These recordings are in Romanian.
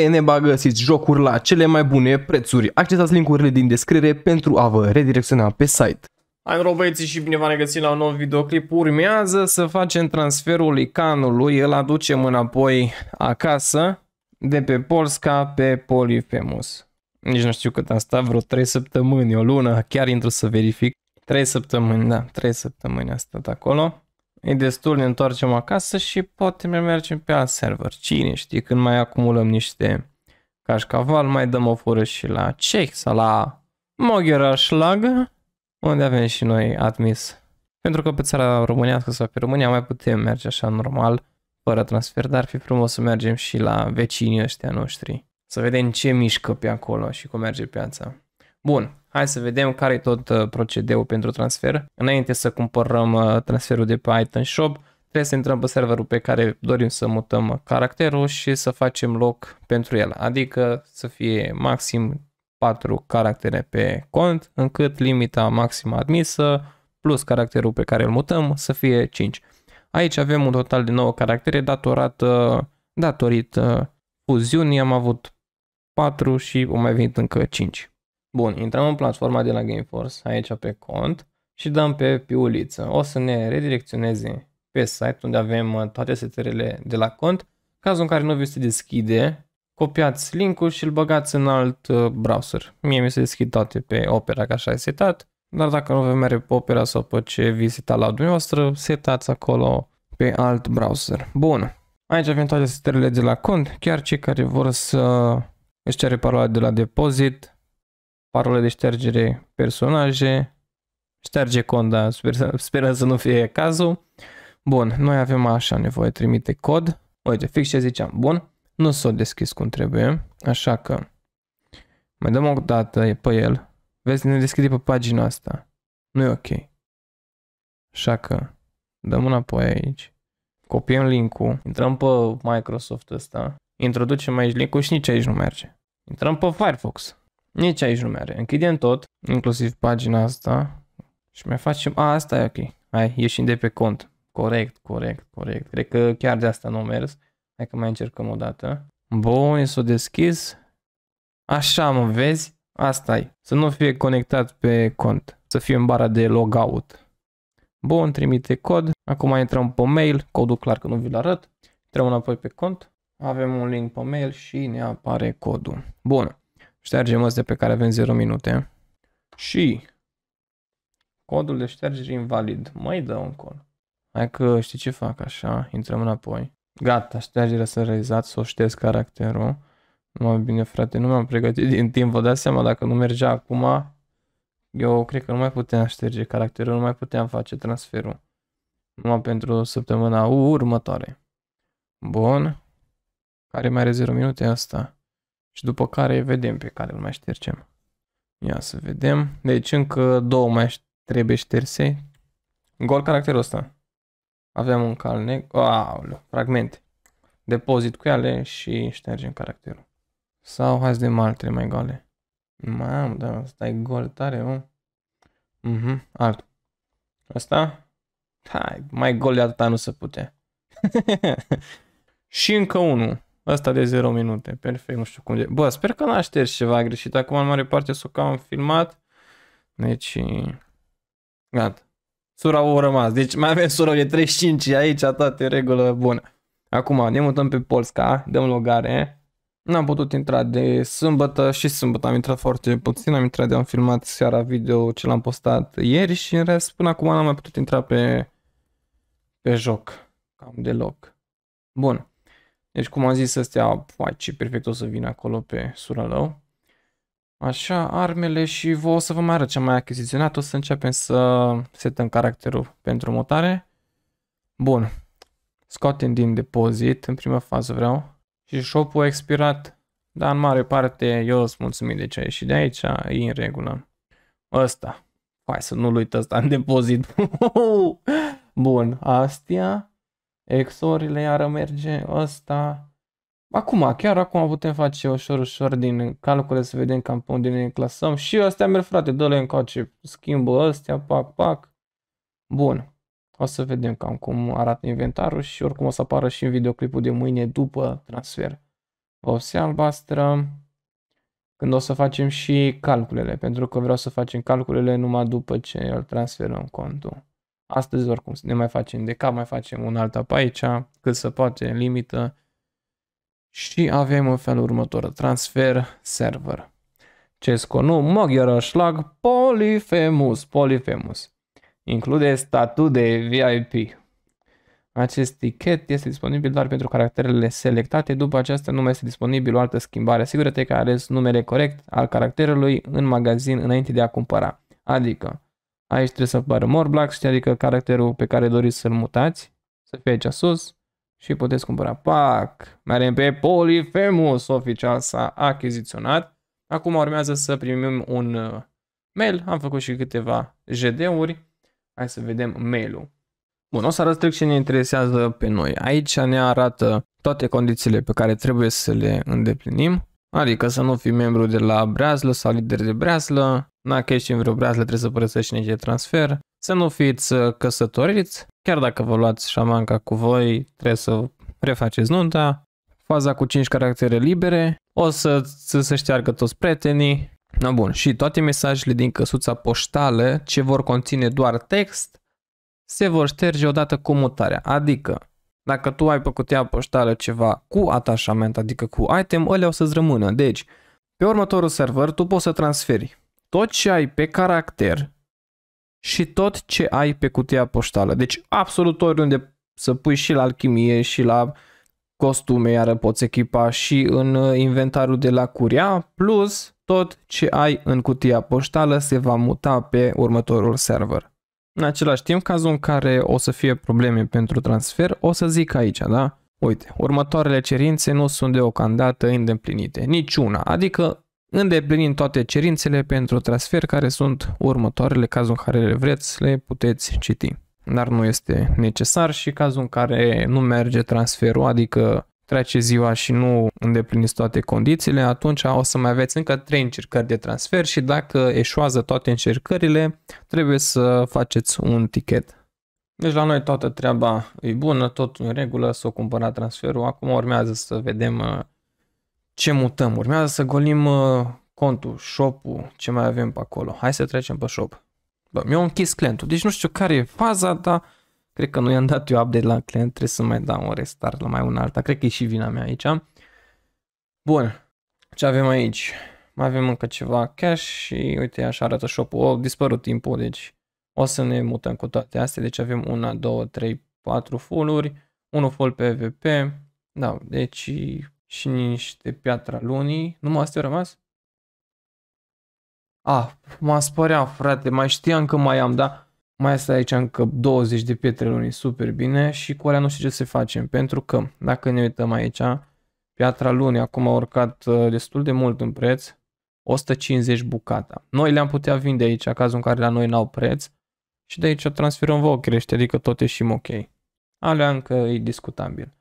ENBA găsiți jocuri la cele mai bune prețuri. Accesați linkurile din descriere pentru a vă redirecționa pe site. Am robăieții și bine v-am regăsit la un nou videoclip. Urmează să facem transferul icanului, îl aducem înapoi acasă, de pe Polska pe Polifemus. Nici nu știu cât am stat, vreo 3 săptămâni, o lună, chiar intru să verific. 3 săptămâni, da, 3 săptămâni a stat acolo e destul, ne întoarcem acasă și poate ne mergem pe alt server. Cine știe, când mai acumulăm niște cașcaval, mai dăm o fură și la Czech sau la Mogherașlag, unde avem și noi admis. Pentru că pe țara românească sau pe România mai putem merge așa normal, fără transfer, dar ar fi frumos să mergem și la vecinii ăștia noștri. Să vedem ce mișcă pe acolo și cum merge piața. Bun, Hai să vedem care e tot uh, procedeul pentru transfer. Înainte să cumpărăm uh, transferul de pe Item Shop, trebuie să intrăm pe serverul pe care dorim să mutăm caracterul și să facem loc pentru el, adică să fie maxim 4 caractere pe cont, încât limita maximă admisă plus caracterul pe care îl mutăm să fie 5. Aici avem un total de 9 caractere datorat, uh, datorit fuziunii, am avut 4 și au mai venit încă 5. Bun, intrăm în platforma de la Gameforce, aici pe cont și dăm pe piuliță. O să ne redirecționeze pe site unde avem uh, toate setările de la cont. Cazul în care nu vi se deschide, copiați linkul și îl băgați în alt uh, browser. Mie mi se deschid toate pe Opera, ca așa e setat, dar dacă nu vă merge pe Opera sau pe ce vi seta la dumneavoastră, setați acolo pe alt browser. Bun, aici avem toate setările de la cont, chiar cei care vor să își cere parola de la depozit, parole de ștergere personaje, șterge conda, sper, să nu fie cazul. Bun, noi avem așa nevoie, trimite cod. Uite, fix ce ziceam, bun, nu s-o deschis cum trebuie, așa că mai dăm o dată pe el. Vezi, ne deschide pe pagina asta. Nu e ok. Așa că dăm înapoi aici. Copiem linkul, intrăm pe Microsoft ăsta, introducem aici linkul și nici aici nu merge. Intrăm pe Firefox. Nici aici nu merge. Închidem tot, inclusiv pagina asta. Și mai facem... A, asta e ok. Hai, ieșim de pe cont. Corect, corect, corect. Cred că chiar de asta nu a mers. Hai că mai încercăm o dată. Bun, s-o deschis. Așa, mă, vezi? asta e. Să nu fie conectat pe cont. Să fie în bara de logout. Bun, trimite cod. Acum intrăm pe mail. Codul clar că nu vi-l arăt. Intrăm înapoi pe cont. Avem un link pe mail și ne apare codul. Bun. Ștergem astea pe care avem 0 minute. Și codul de ștergere invalid. Mai dă un col. Hai că știi ce fac așa, intrăm înapoi. Gata, ștergerea s-a realizat, să o șterg caracterul. mai bine frate, nu m-am pregătit din timp, vă dați seama dacă nu mergea acum, eu cred că nu mai puteam șterge caracterul, nu mai puteam face transferul. Numai pentru săptămâna următoare. Bun. Care mai are 0 minute asta? și după care vedem pe care îl mai ștergem. Ia să vedem. Deci încă două mai trebuie șterse. Gol caracterul ăsta. Aveam un cal negru. Aoleu, fragmente. Depozit cu ele și ștergem caracterul. Sau hai să dăm altele mai goale. Mamă, da, ăsta e gol tare, mă. Mhm, uh -huh, alt. Asta? Hai, mai gol de atâta nu se putea. și încă unul. Asta de 0 minute, perfect, nu știu cum de... Bă, sper că n-a șters ceva greșit, acum în mare parte s-o cam filmat. Deci... Gata. Sura o rămas, deci mai avem sura de 35 aici, toate regulă bună. Acum ne mutăm pe Polska, dăm logare. N-am putut intra de sâmbătă și sâmbătă am intrat foarte puțin, am intrat de am filmat seara video ce l-am postat ieri și în rest până acum n-am mai putut intra pe, pe joc, cam deloc. Bun. Deci, cum am zis, astea, mai ce perfect o să vină acolo pe surălău. Așa, armele și vă o să vă mai arăt ce am mai achiziționat. O să începem să setăm caracterul pentru mutare. Bun. Scoatem din depozit, în prima fază vreau. Și shop-ul a expirat, dar în mare parte eu sunt mulțumit de ce a ieșit de aici, e în regulă. Ăsta. Hai să nu-l uit ăsta în depozit. Bun, astea exorile iar iară merge ăsta. Acum, chiar acum putem face ușor, ușor din calcule să vedem cam pe unde ne clasăm. Și ăstea merg, frate, dă-le încoace, schimbă ăstea, pac, pac. Bun. O să vedem cam cum arată inventarul și oricum o să apară și în videoclipul de mâine după transfer. să albastră. Când o să facem și calculele, pentru că vreau să facem calculele numai după ce îl transferăm contul. Astăzi oricum ne mai facem de cap, mai facem un alt ap aici, cât se poate, limită. Și avem în felul următor, transfer server. CESCO nu, maghiară șlag, polifemus, polifemus. Include statut de VIP. Acest tichet este disponibil doar pentru caracterele selectate, după aceasta nu mai este disponibil o altă schimbare. Asigură-te că ai ales numele corect al caracterului în magazin înainte de a cumpăra. Adică, Aici trebuie să apară more blacks, adică caracterul pe care doriți să-l mutați, să fie aici sus și puteți cumpăra. Pac! Mergem pe Polyfemus, oficial s-a achiziționat. Acum urmează să primim un uh, mail, am făcut și câteva JD-uri. Hai să vedem mail-ul. Bun, o să arăt ce ne interesează pe noi. Aici ne arată toate condițiile pe care trebuie să le îndeplinim. Adică să nu fii membru de la breazlă sau lider de breazlă, dacă ești în vreo breazlă trebuie să părăsești nici de transfer, să nu fiți uh, căsătoriți, chiar dacă vă luați șamanca cu voi, trebuie să refaceți nunta, faza cu 5 caractere libere, o să, să se șteargă toți prietenii, No, bun, și toate mesajele din căsuța poștală ce vor conține doar text se vor șterge odată cu mutarea, adică dacă tu ai pe cutia poștală ceva cu atașament, adică cu item, ele o să-ți rămână. Deci, pe următorul server tu poți să transferi tot ce ai pe caracter și tot ce ai pe cutia poștală. Deci absolut oriunde să pui și la alchimie și la costume, iară poți echipa și în uh, inventarul de la curia, plus tot ce ai în cutia poștală se va muta pe următorul server. În același timp, cazul în care o să fie probleme pentru transfer, o să zic aici, da? Uite, următoarele cerințe nu sunt deocamdată îndeplinite, niciuna, adică îndeplinind toate cerințele pentru transfer care sunt următoarele, cazul în care le vreți, le puteți citi. Dar nu este necesar și cazul în care nu merge transferul, adică trece ziua și nu îndepliniți toate condițiile, atunci o să mai aveți încă 3 încercări de transfer și dacă eșuează toate încercările, trebuie să faceți un ticket. Deci la noi toată treaba e bună, tot în regulă, s o cumpărat transferul, acum urmează să vedem uh, ce mutăm, urmează să golim uh, contul, shop-ul, ce mai avem pe acolo. Hai să trecem pe shop. Bă, mi au închis clientul, deci nu știu care e faza, dar Cred că nu i-am dat eu update la client, trebuie să mai dau un restart la mai un alta. Cred că e și vina mea aici. Bun, ce avem aici? Mai avem încă ceva cash și uite așa arată shop-ul. O, oh, dispărut timpul, deci o să ne mutăm cu toate astea. Deci avem una, două, trei, patru full-uri, unul full PVP, da, deci și niște piatra lunii. mă astea rămas? A, Ah, m-a spărea, frate, mai știam că mai am, da? mai stai aici încă 20 de pietre luni, super bine și cu alea nu știu ce să facem, pentru că dacă ne uităm aici, piatra lunii acum a urcat uh, destul de mult în preț, 150 bucata. Noi le-am putea vinde aici, cazul în care la noi n-au preț și de aici o transferăm vouă crește, adică tot ieșim ok. Alea încă e discutabil.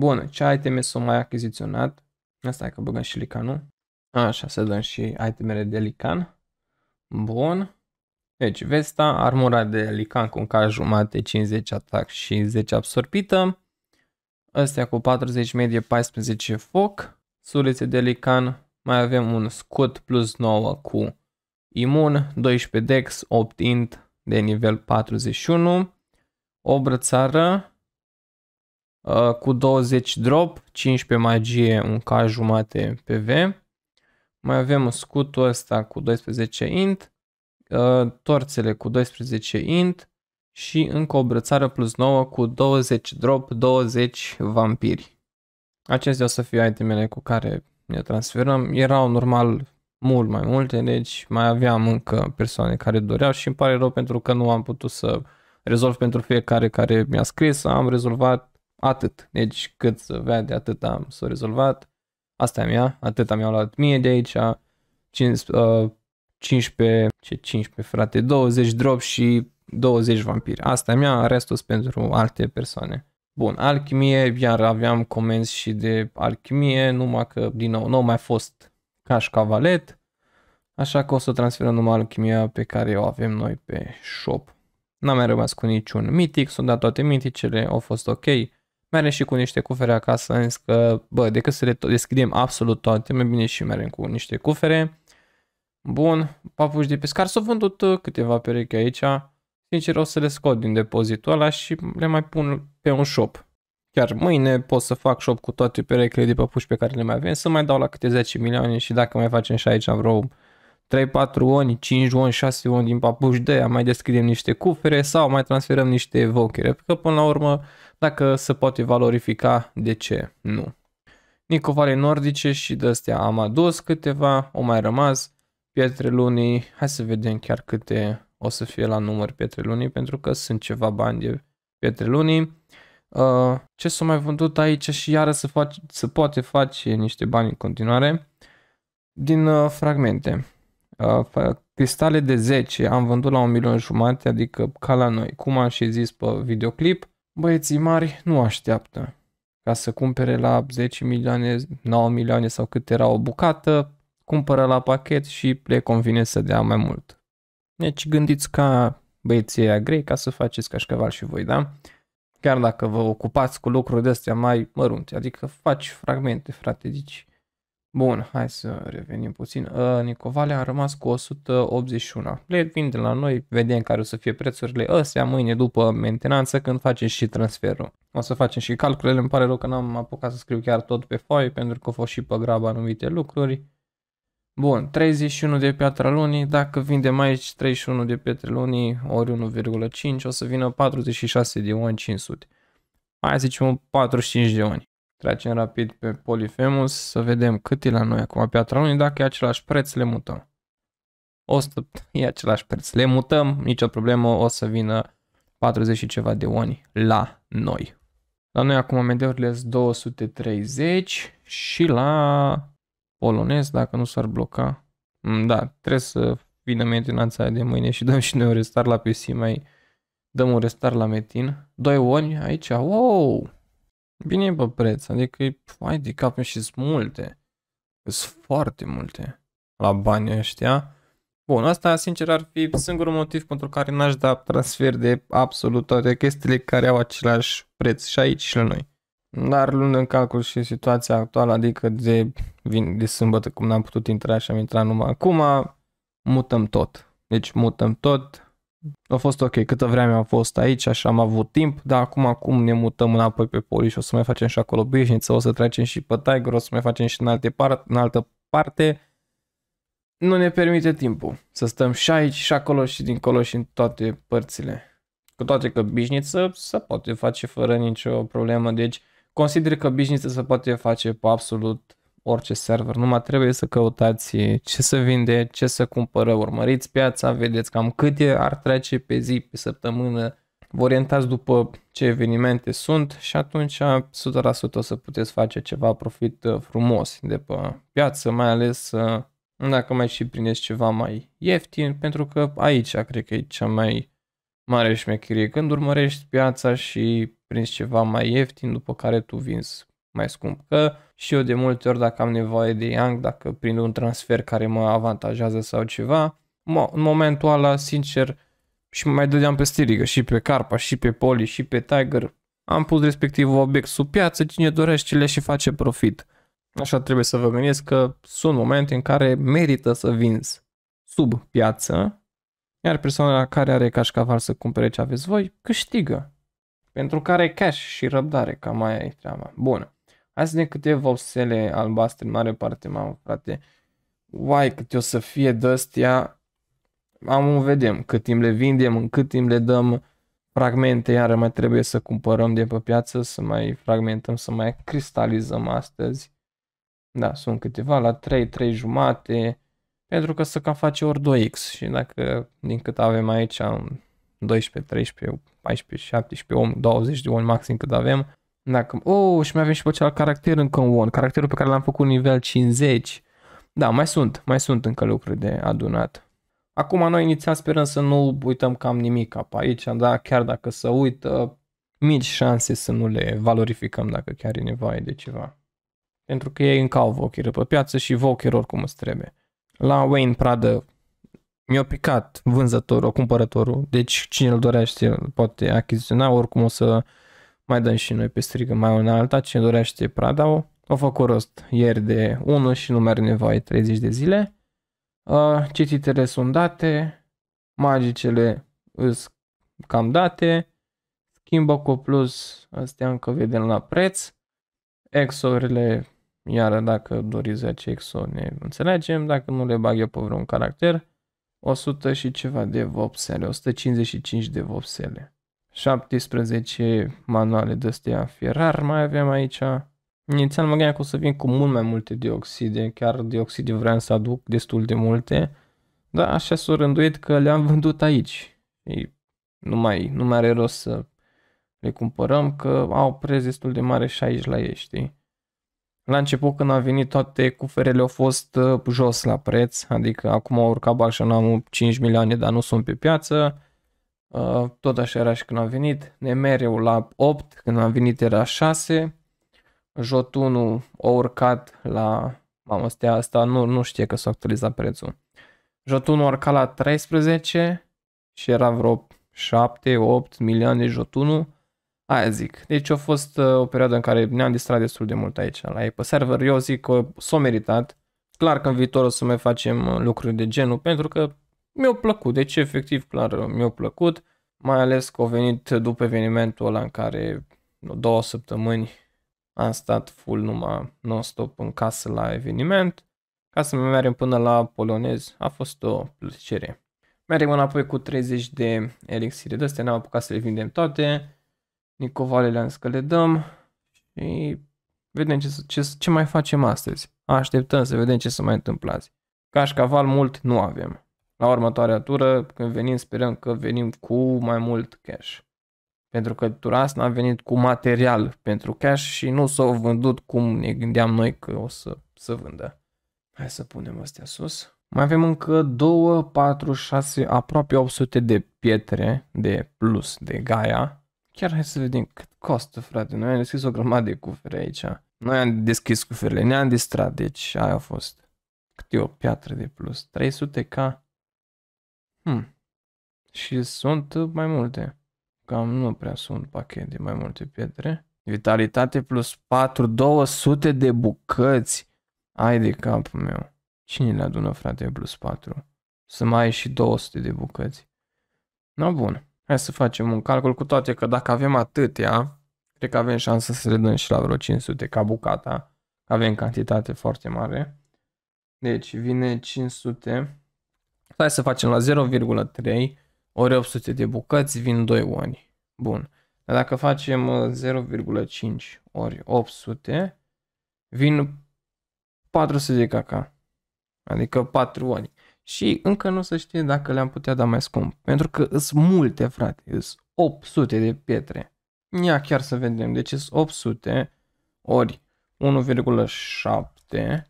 Bun, ce iteme sunt mai achiziționat? Asta e că băgăm și licanul. Așa, să dăm și itemele de lican. Bun. Deci vesta, armura de lican cu K jumate, 50 atac și 10 absorbită. Astea cu 40 medie, 14 foc. Sulițe de lican, mai avem un scut plus 9 cu imun, 12 dex, 8 int de nivel 41. O brățară ă, cu 20 drop, 15 magie, un K jumate PV. Mai avem scutul ăsta cu 12 int, Uh, torțele cu 12 int și încă o brățară plus 9 cu 20 drop, 20 vampiri. Acestea o să fie itemele cu care ne transferăm. Erau normal mult mai multe, deci mai aveam încă persoane care doreau și îmi pare rău pentru că nu am putut să rezolv pentru fiecare care mi-a scris, am rezolvat atât. Deci cât să vede, atât am să rezolvat. Asta e mea, atât am mi-au luat mie de aici, 5, uh, 15, ce 15 frate, 20 drop și 20 vampiri. Asta e mea, restul pentru alte persoane. Bun, alchimie, iar aveam comenzi și de alchimie, numai că, din nou, nu mai fost ca și cavalet, așa că o să transferăm numai alchimia pe care o avem noi pe shop. N-am mai rămas cu niciun mitic, sunt dat toate miticele, au fost ok. Mergem și cu niște cufere acasă, însă că, bă, decât să le deschidem absolut toate, mai bine și mergem cu niște cufere. Bun, papuși de pescar s-au vândut uh, câteva perechi aici. Sincer, o să le scot din depozitul ăla și le mai pun pe un shop. Chiar mâine pot să fac shop cu toate perechile de papuși pe care le mai avem, să mai dau la câte 10 milioane și dacă mai facem și aici vreo 3-4 oni, 5 oni, 6 oni din papuși de aia, mai deschidem niște cufere sau mai transferăm niște pentru că până la urmă, dacă se poate valorifica, de ce nu? Nicovale nordice și de astea am adus câteva, o mai rămas pietre lunii, hai să vedem chiar câte o să fie la număr pietre lunii, pentru că sunt ceva bani de pietre lunii. Uh, ce s-a mai vândut aici și iară să, face, să poate face niște bani în continuare din uh, fragmente. Uh, cristale de 10 am vândut la un milion jumate, adică ca la noi. Cum am și zis pe videoclip, băieții mari nu așteaptă ca să cumpere la 10 milioane, 9 milioane sau cât era o bucată, cumpără la pachet și le convine să dea mai mult. Deci gândiți ca băieții aia grei ca să faceți cașcaval și voi, da? Chiar dacă vă ocupați cu lucruri de-astea mai mărunte, adică faci fragmente, frate, deci... Bun, hai să revenim puțin. Uh, ă, Nicovale a rămas cu 181. Le vinde la noi, vedem care o să fie prețurile astea mâine după mentenanță când facem și transferul. O să facem și calculele, îmi pare rău că n-am apucat să scriu chiar tot pe foi pentru că au fost și pe grabă anumite lucruri. Bun, 31 de piatra lunii, dacă vindem aici 31 de pietre lunii ori 1,5, o să vină 46 de oni 500. Hai să zicem 45 de oni. Tragem rapid pe Polifemus să vedem cât e la noi acum piatra lunii, dacă e același preț, le mutăm. 100, e același preț, le mutăm, nicio problemă, o să vină 40 și ceva de oni la noi. La noi acum medeurile sunt 230 și la polonez, dacă nu s-ar bloca. Mm, da, trebuie să vină mentinanța de mâine și dăm și noi un restart la PC mai dăm un restart la metin. Doi oni aici, wow! Bine e pe preț, adică e, ai de cap și sunt multe. Sunt foarte multe la bani, ăștia. Bun, asta sincer ar fi singurul motiv pentru care n-aș da transfer de absolut toate chestiile care au același preț și aici și la noi. Dar luând în calcul și situația actuală, adică de, vin, de sâmbătă cum n-am putut intra și am intrat numai acum, mutăm tot. Deci mutăm tot. A fost ok, câtă vreme am fost aici, așa am avut timp, dar acum acum ne mutăm înapoi pe poli și o să mai facem și acolo bișniță, o să trecem și pe Tiger, o să mai facem și în, alte par- în altă parte. Nu ne permite timpul să stăm și aici și acolo și dincolo și în toate părțile. Cu toate că bișniță se poate face fără nicio problemă, deci Consider că business se poate face pe absolut orice server, numai trebuie să căutați ce să vinde, ce să cumpără, urmăriți piața, vedeți cam câte ar trece pe zi, pe săptămână, vă orientați după ce evenimente sunt și atunci 100% o să puteți face ceva profit uh, frumos de pe piață, mai ales uh, dacă mai și prindeți ceva mai ieftin, pentru că aici cred că e cea mai mare șmecherie. Când urmărești piața și prinzi ceva mai ieftin, după care tu vinzi mai scump. Că și eu de multe ori dacă am nevoie de Yang, dacă prind un transfer care mă avantajează sau ceva, în momentul ăla, sincer, și mai dădeam pe Stirigă, și pe Carpa, și pe Poli, și pe Tiger. Am pus respectiv obiect sub piață, cine dorește le și face profit. Așa trebuie să vă gândiți că sunt momente în care merită să vinzi sub piață iar persoana care are cașcaval să cumpere ce aveți voi, câștigă. Pentru care cash și răbdare, cam mai e treaba. Bună. Hai să ne câte vopsele albastre, în mare parte, mamă, frate. Uai, cât o să fie de-astea. Am un vedem cât timp le vindem, în cât timp le dăm fragmente, iar mai trebuie să cumpărăm de pe piață, să mai fragmentăm, să mai cristalizăm astăzi. Da, sunt câteva la 3, 3 jumate, pentru că să ca face ori 2x și dacă din cât avem aici 12, 13, 14, 17, 8, 20 de ori maxim cât avem, dacă, oh, și mai avem și pe acel caracter încă un on, caracterul pe care l-am făcut nivel 50. Da, mai sunt, mai sunt încă lucruri de adunat. Acum noi inițial sperăm să nu uităm cam nimic pe aici, da? chiar dacă să uită, mici șanse să nu le valorificăm dacă chiar e nevoie de ceva. Pentru că ei încă au pe piață și voucher oricum îți trebuie. La Wayne prada mi-a picat vânzătorul, cumpărătorul, deci cine îl dorește poate achiziționa, oricum o să mai dăm și noi pe strigă mai una alta, cine dorește Prada o, o făcut rost ieri de 1 și nu mai are nevoie 30 de zile. Cititele sunt date, magicele îs cam date, schimbă cu plus, astea încă vedem la preț, exorile iar dacă doriți 10 exo ne înțelegem. Dacă nu le bag eu pe vreun caracter, 100 și ceva de vopsele, 155 de vopsele. 17 manuale de astea fierar mai avem aici. Inițial mă gândeam că o să vin cu mult mai multe dioxide, chiar dioxide vreau să aduc destul de multe, dar așa s-o rânduit că le-am vândut aici. Ei, nu mai, nu mai are rost să le cumpărăm, că au preț destul de mare și aici la ei, știi? La început când a venit toate cuferele au fost uh, jos la preț, adică acum au urcat Bacșanamul 5 milioane, dar nu sunt pe piață. Uh, tot așa era și când a venit. Nemereu la 8, când a venit era 6. Jotunul a urcat la... Mamă, stea asta nu, nu știe că s-a actualizat prețul. Jotunul a urcat la 13 și era vreo 7-8 milioane jotunul Aia zic. Deci a fost uh, o perioadă în care ne-am distrat destul de mult aici la ei pe server. Eu zic că s-a meritat. Clar că în viitor o să mai facem uh, lucruri de genul pentru că mi-a plăcut. Deci efectiv clar uh, mi-a plăcut. Mai ales că au venit după evenimentul ăla în care două săptămâni am stat full numai non-stop în casă la eveniment ca să mergem până la polonez. A fost o plăcere. Mergem înapoi cu 30 de elixire de astea, ne am apucat să le vindem toate nicovalele am că le dăm și vedem ce, ce, ce mai facem astăzi. Așteptăm să vedem ce se mai întâmplă azi. Cașcaval mult nu avem. La următoarea tură, când venim, sperăm că venim cu mai mult cash. Pentru că tura asta a venit cu material pentru cash și nu s-au vândut cum ne gândeam noi că o să se vândă. Hai să punem astea sus. Mai avem încă 2, 4, 6, aproape 800 de pietre de plus de Gaia Chiar hai să vedem cât costă, frate. Noi am deschis o grămadă de cufere aici. Noi am deschis cuferele, ne-am distrat, deci aia a fost. Cât e o piatră de plus? 300k? Hmm. Și sunt mai multe. Cam nu prea sunt pachet de mai multe pietre. Vitalitate plus 4, 200 de bucăți. Ai de capul meu. Cine le adună, frate, plus 4? Să mai ai și 200 de bucăți. No, bun. Hai să facem un calcul, cu toate că dacă avem atâtea, cred că avem șansa să le dăm și la vreo 500 ca bucata. Avem cantitate foarte mare. Deci vine 500. Hai să facem la 0,3 ori 800 de bucăți vin 2 oni. Bun. Dar dacă facem 0,5 uh, ori 800, vin 400 de caca. Adică 4 oni și încă nu se știe dacă le-am putea da mai scump, pentru că sunt multe, frate, sunt 800 de pietre. Ia chiar să vedem, deci sunt 800 ori 1,7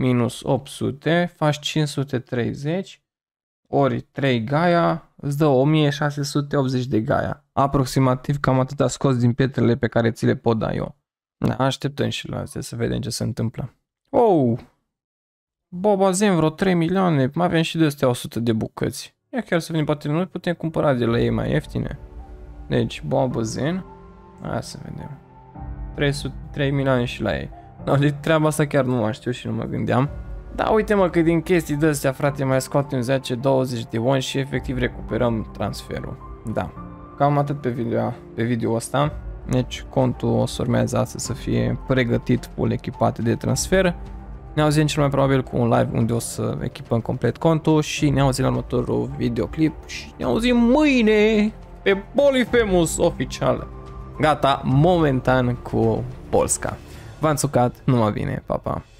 minus 800, faci 530 ori 3 gaia, îți dă 1680 de gaia. Aproximativ cam atât a scos din pietrele pe care ți le pot da eu. Așteptăm și la astea să vedem ce se întâmplă. Oh! Boba Zen vreo 3 milioane, mai avem și de astea 100 de bucăți. Ia chiar să venim, poate noi putem cumpăra de la ei mai ieftine. Deci, Boba Zen, hai să vedem. 300, 3 milioane și la ei. No, de treaba asta chiar nu mai știu și nu mă gândeam. Da, uite mă că din chestii de astea, frate, mai scoatem 10-20 de won și efectiv recuperăm transferul. Da. Cam atât pe video, pe video asta. Deci contul o să urmează astăzi să fie pregătit, full echipat de transfer. Ne auzim cel mai probabil cu un live unde o să echipăm complet contul și ne auzim la următorul videoclip și ne auzim mâine pe Polifemus oficial. Gata, momentan cu Polska. V-am sucat, numai bine, pa, pa!